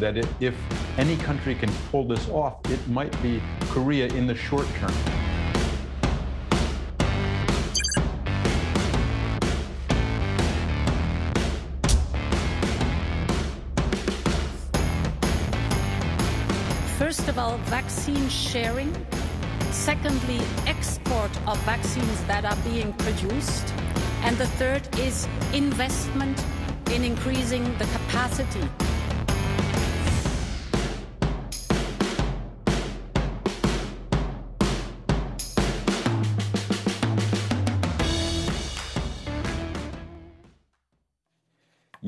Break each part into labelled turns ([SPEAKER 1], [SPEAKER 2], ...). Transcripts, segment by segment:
[SPEAKER 1] that it, if any country can pull this off, it might be Korea in the short term. First of all, vaccine sharing. Secondly, export of vaccines that are being produced. And the third is investment
[SPEAKER 2] in increasing the capacity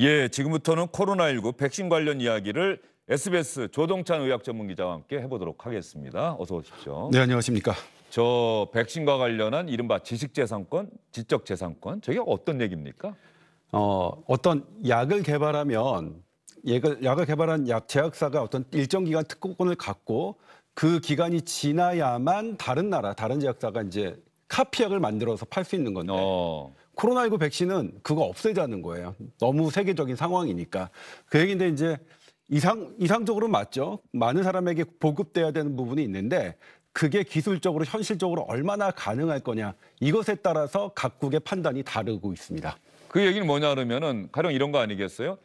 [SPEAKER 2] 예, 지금부터는 코로나19 백신 관련 이야기를 SBS 조동찬 의학 전문 기자와 함께 해보도록 하겠습니다. 어서 오십시오. 네, 안녕하십니까. 저 백신과 관련한 이른바 지식재산권, 지적재산권, 저게 어떤 얘기입니까?
[SPEAKER 1] 어, 어떤 약을 개발하면 약을, 약을 개발한 약 제약사가 어떤 일정 기간 특허권을 갖고 그 기간이 지나야만 다른 나라, 다른 제약사가 이제 카피약을 만들어서 팔 수 있는 건데 어. 코로나19 백신은 그거 없애자는 거예요. 너무 세계적인 상황이니까. 그 얘기인데 이제 이상, 이상적으로 맞죠. 많은 사람에게 보급돼야 되는 부분이 있는데 그게 기술적으로 현실적으로 얼마나 가능할 거냐. 이것에 따라서 각국의 판단이 다르고 있습니다.
[SPEAKER 2] 그 얘기는 뭐냐 그러면은 가령 이런 거 아니겠어요?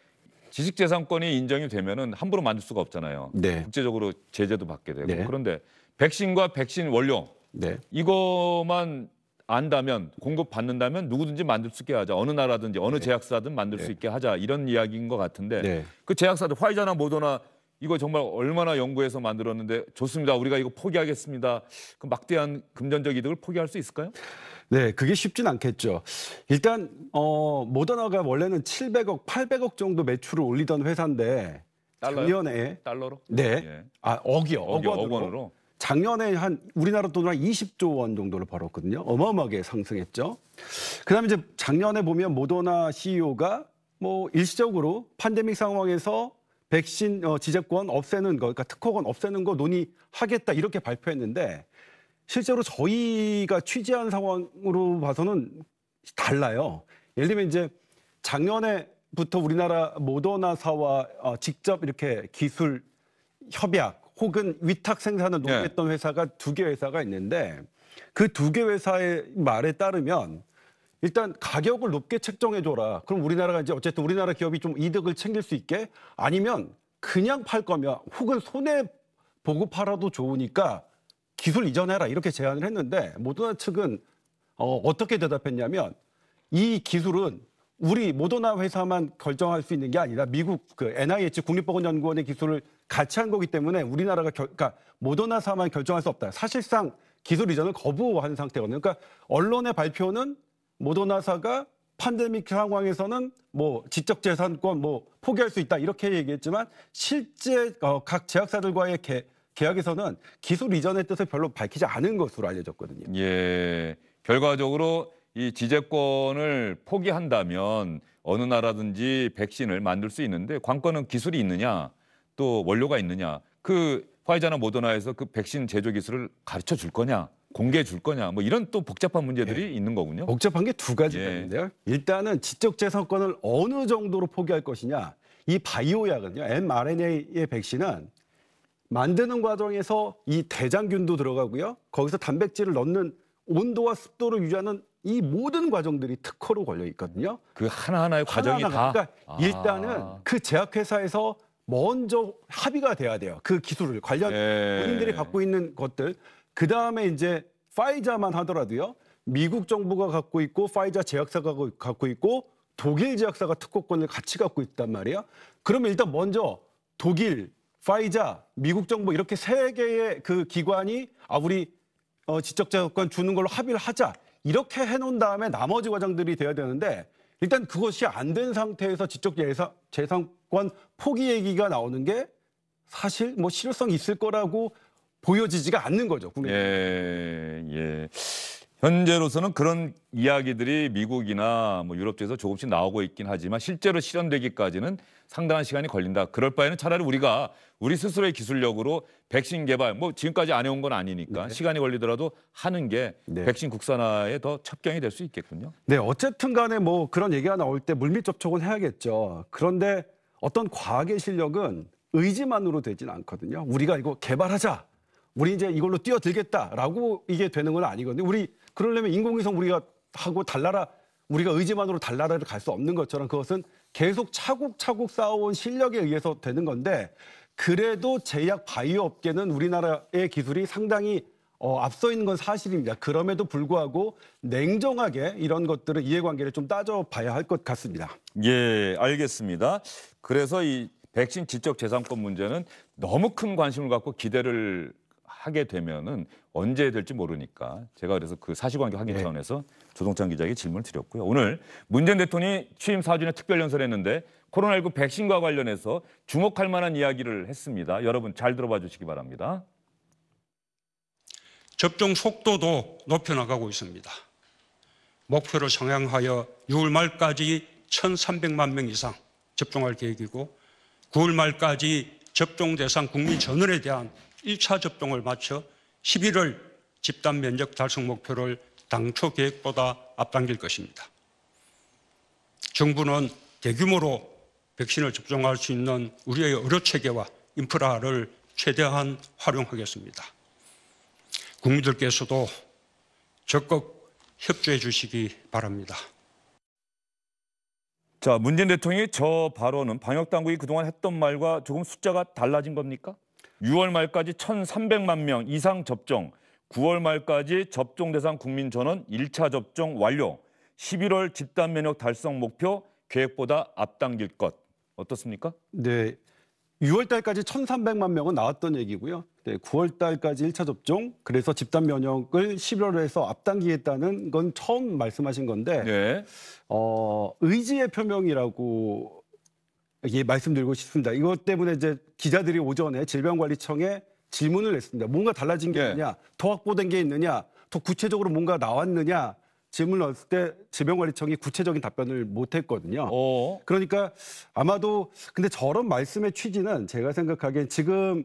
[SPEAKER 2] 지식재산권이 인정이 되면은 함부로 만들 수가 없잖아요. 네. 국제적으로 제재도 받게 되고. 네. 그런데 백신과 백신 원료 네. 이거만 안다면 공급 받는다면 누구든지 만들 수 있게 하자 어느 나라든지 어느 네. 제약사든 만들 수 네. 있게 하자 이런 이야기인 것 같은데 네. 그 제약사들 화이자나 모더나 이거 정말 얼마나 연구해서 만들었는데 좋습니다 우리가 이거 포기하겠습니다 그 막대한 금전적 이득을 포기할 수 있을까요?
[SPEAKER 1] 네, 그게 쉽진 않겠죠. 일단 어, 모더나가 원래는 700억, 800억 정도 매출을 올리던 회사인데 달러요? 작년에
[SPEAKER 2] 달러로? 네, 예.
[SPEAKER 1] 아 억이요, 억원으로, 억원으로? 작년에 한 우리나라 돈으로 한 20조 원 정도를 벌었거든요. 어마어마하게 상승했죠. 그다음에 이제 작년에 보면 모더나 CEO가 뭐 일시적으로 팬데믹 상황에서 백신 어, 지재권 없애는 거, 그러니까 특허권 없애는 거 논의하겠다 이렇게 발표했는데 실제로 저희가 취재한 상황으로 봐서는 달라요. 예를 들면 이제 작년에부터 우리나라 모더나사와 어, 직접 이렇게 기술 협약 혹은 위탁 생산을 녹였했던 예. 회사가 두 개 회사가 있는데 그 두 개 회사의 말에 따르면 일단 가격을 높게 책정해줘라. 그럼 우리나라가 이제 어쨌든 우리나라 기업이 좀 이득을 챙길 수 있게 아니면 그냥 팔 거면 혹은 손해 보고 팔아도 좋으니까 기술 이전해라 이렇게 제안을 했는데 모더나 측은 어, 어떻게 대답했냐면 이 기술은 우리 모더나 회사만 결정할 수 있는 게 아니라 미국 그 NIH 국립보건연구원의 기술을 같이 한 거기 때문에 우리나라가 결, 그러니까 모더나사만 결정할 수 없다. 사실상 기술 이전을 거부하는 상태거든요. 그러니까 언론의 발표는 모더나사가 판데믹 상황에서는 뭐 지적 재산권 뭐 포기할 수 있다 이렇게 얘기했지만 실제 어, 각 제약사들과의 개, 계약에서는 기술 이전의 뜻을 별로 밝히지 않은 것으로 알려졌거든요.
[SPEAKER 2] 예. 결과적으로 이 지재권을 포기한다면 어느 나라든지 백신을 만들 수 있는데 관건은 기술이 있느냐 또 원료가 있느냐 그 화이자나 모더나에서 그 백신 제조 기술을 가르쳐 줄 거냐 공개해 줄 거냐 뭐 이런 또 복잡한 문제들이 예. 있는 거군요. 복잡한 게 두 가지가 예. 있는데요.
[SPEAKER 1] 일단은 지적재산권을 어느 정도로 포기할 것이냐 이 바이오약은요 mRNA의 백신은 만드는 과정에서 이 대장균도 들어가고요 거기서 단백질을 넣는 온도와 습도를 유지하는 이 모든 과정들이 특허로 걸려 있거든요.
[SPEAKER 2] 그 하나하나의 과정이 하나하나. 다. 그러니까 아. 일단은
[SPEAKER 1] 그 제약회사에서 먼저 합의가 돼야 돼요. 그 기술을 관련 예. 본인들이 갖고 있는 것들. 그 다음에 이제 파이자만 하더라도요. 미국 정부가 갖고 있고 파이자 제약사가 갖고 있고 독일 제약사가 특허권을 같이 갖고 있단 말이에요. 그러면 일단 먼저 독일, 파이자, 미국 정부 이렇게 세 개의 그 기관이 아 우리 어, 지적자유권 주는 걸로 합의를 하자. 이렇게 해놓은 다음에 나머지 과정들이 돼야 되는데 일단 그것이 안 된 상태에서 지적 재산권 포기 얘기가 나오는 게 사실 뭐실효성 있을 거라고 보여지지가 않는 거죠.
[SPEAKER 2] 국내 예, 예. 현재로서는 그런 이야기들이 미국이나 뭐 유럽 쪽에서 조금씩 나오고 있긴 하지만 실제로 실현되기까지는 상당한 시간이 걸린다. 그럴 바에는 차라리 우리가 우리 스스로의 기술력으로 백신 개발 뭐 지금까지 안 해온 건 아니니까 네. 시간이 걸리더라도 하는 게 네. 백신 국산화에 더 첩경이 될 수 있겠군요.
[SPEAKER 1] 네, 어쨌든 간에 뭐 그런 얘기가 나올 때 물밑 접촉은 해야겠죠. 그런데 어떤 과학의 실력은 의지만으로 되진 않거든요. 우리가 이거 개발하자. 우리 이제 이걸로 뛰어들겠다라고 이게 되는 건 아니거든요. 우리 그러려면 인공위성 우리가 하고 달나라 우리가 의지만으로 달나라를 갈 수 없는 것처럼 그것은 계속 차곡차곡 쌓아온 실력에 의해서 되는 건데 그래도 제약 바이오 업계는 우리나라의 기술이 상당히 어, 앞서 있는 건 사실입니다. 그럼에도 불구하고 냉정하게 이런 것들을 이해관계를 좀 따져봐야 할 것 같습니다.
[SPEAKER 2] 예, 알겠습니다. 그래서 이 백신 지적 재산권 문제는 너무 큰 관심을 갖고 기대를 하게 되면은 언제 될지 모르니까 제가 그래서 그 사실관계 확인 네. 차원에서 조동찬 기자에게 질문을 드렸고요. 오늘 문재인 대통령이 취임 4주년 특별 연설했는데 코로나19 백신과 관련해서 주목할 만한 이야기를 했습니다. 여러분 잘 들어봐 주시기 바랍니다. 접종 속도도 높여 나가고 있습니다.
[SPEAKER 1] 목표를 상향하여 6월 말까지 1,300만 명 이상 접종할 계획이고 9월 말까지 접종 대상 국민 전원에 대한 1차 접종을 마쳐 11월 집단 면적 달성 목표를 당초 계획보다 앞당길 것입니다. 정부는 대규모로 백신을 접종할 수 있는 우리의 의료 체계와 인프라를 최대한 활용하겠습니다. 국민들께서도 적극
[SPEAKER 2] 협조해 주시기 바랍니다. 자, 문재인 대통령의 저 발언은 방역 당국이 그동안 했던 말과 조금 숫자가 달라진 겁니까? 6월 말까지 1,300만 명 이상 접종, 9월 말까지 접종 대상 국민 전원 1차 접종 완료, 11월 집단 면역 달성 목표 계획보다 앞당길 것. 어떻습니까? 네. 6월 달까지 1,300만 명은 나왔던 얘기고요.
[SPEAKER 1] 네, 9월 달까지 1차 접종, 그래서 집단 면역을 11월에서 앞당기겠다는 건 처음 말씀하신 건데, 네. 어, 의지의 표명이라고 예, 말씀드리고 싶습니다. 이것 때문에 이제 기자들이 오전에 질병관리청에 질문을 했습니다 뭔가 달라진 게 네. 있느냐, 더 확보된 게 있느냐, 더 구체적으로 뭔가 나왔느냐 질문을 넣었을 때 질병관리청이 구체적인 답변을 못했거든요. 어. 그러니까 아마도 근데 저런 말씀의 취지는 제가 생각하기엔 지금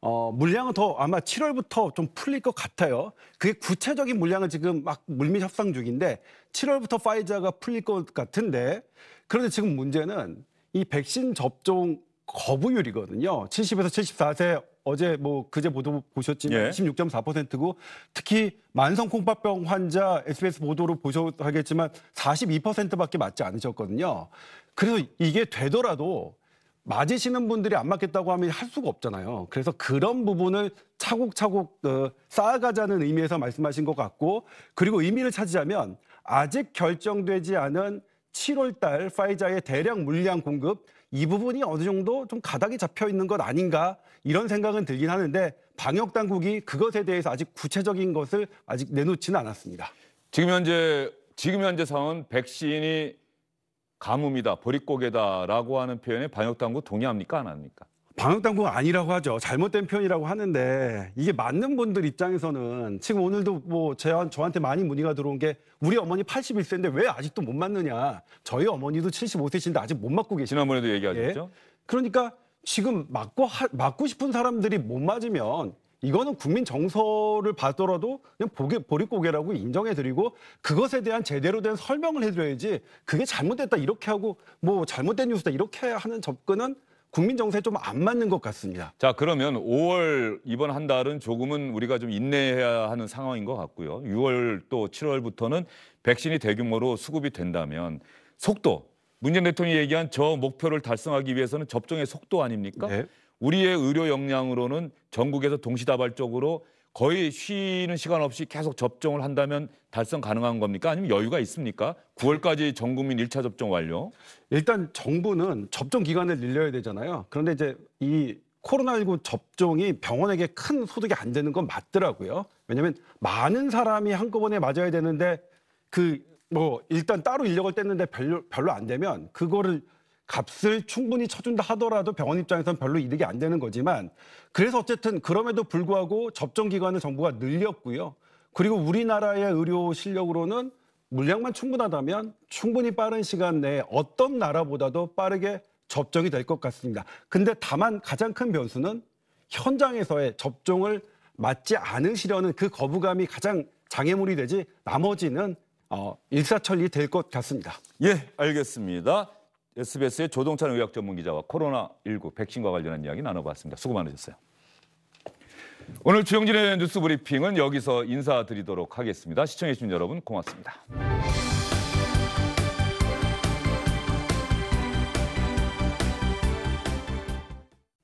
[SPEAKER 1] 어, 물량은 더 아마 7월부터 좀 풀릴 것 같아요. 그게 구체적인 물량을 지금 막 물밑 협상 중인데 7월부터 파이자가 풀릴 것 같은데 그런데 지금 문제는 이 백신 접종 거부율이거든요. 70에서 74세 어제 뭐 그제 보도 보셨지만 예. 26.4%고 특히 만성 콩팥병 환자 SBS 보도로 보셨하겠지만 42%밖에 맞지 않으셨거든요. 그래서 이게 되더라도 맞으시는 분들이 안 맞겠다고 하면 할 수가 없잖아요. 그래서 그런 부분을 차곡차곡 어, 쌓아가자는 의미에서 말씀하신 것 같고 그리고 의미를 찾자면 아직 결정되지 않은 7월 달 파이자의 대량 물량 공급 이 부분이 어느 정도 좀 가닥이 잡혀 있는 것 아닌가 이런 생각은 들긴 하는데 방역 당국이 그것에 대해서 아직 구체적인 것을 아직 내놓지는 않았습니다.
[SPEAKER 2] 지금 현재 지금 현재 상은 백신이 가뭄이다, 버릿고개다라고 하는 표현에 방역 당국 동의합니까 안 합니까? 방역당국 아니라고 하죠. 잘못된 표현이라고
[SPEAKER 1] 하는데 이게 맞는 분들 입장에서는 지금 오늘도 뭐 제, 저한테 많이 문의가 들어온 게 우리 어머니 81세인데 왜 아직도 못 맞느냐. 저희 어머니도 75세신데 아직 못 맞고 계시죠. 지난번에도 얘기하셨죠. 예. 그러니까 지금 맞고 하, 맞고 싶은 사람들이 못 맞으면 이거는 국민 정서를 받더라도 그냥 보게, 보릿고개라고 인정해드리고 그것에 대한 제대로 된 설명을 해드려야지 그게 잘못됐다 이렇게 하고 뭐 잘못된 뉴스다 이렇게 하는 접근은 국민 정세에좀 안 맞는 것 같습니다.
[SPEAKER 2] 자 그러면 5월 이번 한 달은 조금은 우리가 좀 인내해야 하는 상황인 것 같고요. 6월 또 7월부터는 백신이 대규모로 수급이 된다면 속도 문재인 대통령이 얘기한 저 목표를 달성하기 위해서는 접종의 속도 아닙니까? 네. 우리의 의료 역량으로는 전국에서 동시다발적으로 거의 쉬는 시간 없이 계속 접종을 한다면 달성 가능한 겁니까? 아니면 여유가 있습니까? 9월까지 전 국민 1차 접종 완료. 일단
[SPEAKER 1] 정부는 접종 기간을 늘려야 되잖아요. 그런데 이제 이 코로나19 접종이 병원에게 큰 소득이 안 되는 건 맞더라고요. 왜냐하면 많은 사람이 한꺼번에 맞아야 되는데 그 뭐 일단 따로 인력을 뗐는데 별로 별로 안 되면 그거를 값을 충분히 쳐준다 하더라도 병원 입장에선 별로 이득이 안 되는 거지만 그래서 어쨌든 그럼에도 불구하고 접종 기간을 정부가 늘렸고요. 그리고 우리나라의 의료 실력으로는 물량만 충분하다면 충분히 빠른 시간 내에 어떤 나라보다도 빠르게 접종이 될 것 같습니다. 근데 다만 가장 큰 변수는 현장에서의 접종을 맞지 않으시려는 그 거부감이 가장 장애물이 되지 나머지는 어, 일사천리 될 것 같습니다.
[SPEAKER 2] 예, 알겠습니다. SBS의 조동찬 의학 전문 기자와 코로나19 백신과 관련한 이야기 나눠봤습니다. 수고 많으셨어요. 오늘 주영진의 뉴스 브리핑은 여기서 인사드리도록 하겠습니다. 시청해주신 여러분 고맙습니다.